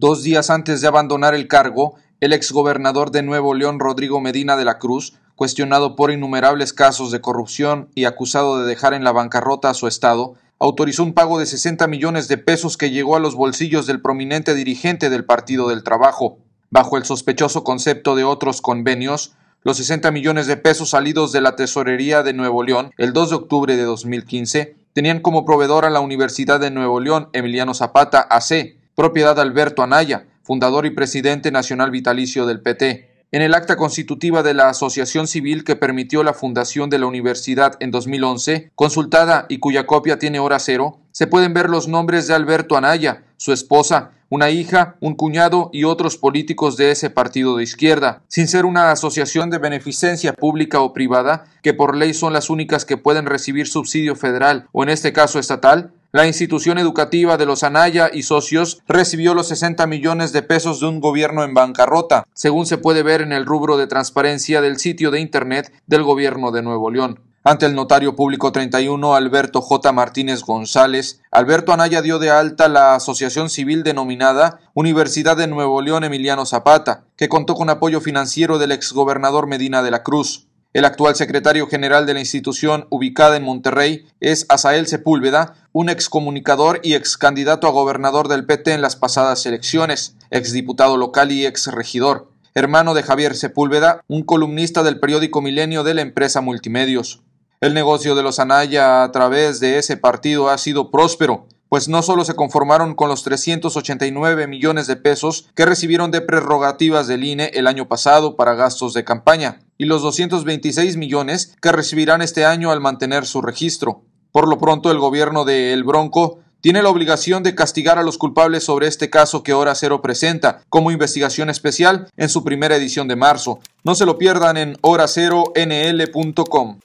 Dos días antes de abandonar el cargo, el exgobernador de Nuevo León Rodrigo Medina de la Cruz, cuestionado por innumerables casos de corrupción y acusado de dejar en la bancarrota a su estado, autorizó un pago de 60 millones de pesos que llegó a los bolsillos del prominente dirigente del Partido del Trabajo. Bajo el sospechoso concepto de otros convenios, los 60 millones de pesos salidos de la Tesorería de Nuevo León el 2 de octubre de 2015 tenían como proveedor a la Universidad de Nuevo León Emiliano Zapata AC, propiedad de Alberto Anaya, fundador y presidente nacional vitalicio del PT. En el acta constitutiva de la asociación civil que permitió la fundación de la universidad en 2011, consultada y cuya copia tiene hora cero, se pueden ver los nombres de Alberto Anaya, su esposa, una hija, un cuñado y otros políticos de ese partido de izquierda, sin ser una asociación de beneficencia pública o privada, que por ley son las únicas que pueden recibir subsidio federal o en este caso estatal, la institución educativa de los Anaya y socios recibió los 60 millones de pesos de un gobierno en bancarrota, según se puede ver en el rubro de transparencia del sitio de Internet del gobierno de Nuevo León. Ante el notario público 31 Alberto J. Martínez González, Alberto Anaya dio de alta la asociación civil denominada Universidad de Nuevo León Emiliano Zapata, que contó con apoyo financiero del exgobernador Medina de la Cruz. El actual secretario general de la institución ubicada en Monterrey es Asael Sepúlveda, un excomunicador y excandidato a gobernador del PT en las pasadas elecciones, exdiputado local y exregidor, hermano de Javier Sepúlveda, un columnista del periódico Milenio de la empresa Multimedios. El negocio de los Anaya a través de ese partido ha sido próspero, pues no solo se conformaron con los 389 millones de pesos que recibieron de prerrogativas del INE el año pasado para gastos de campaña, y los 226 millones que recibirán este año al mantener su registro. Por lo pronto, el gobierno de El Bronco tiene la obligación de castigar a los culpables sobre este caso que Hora Cero presenta como investigación especial en su primera edición de marzo. No se lo pierdan en horacero.nl.com.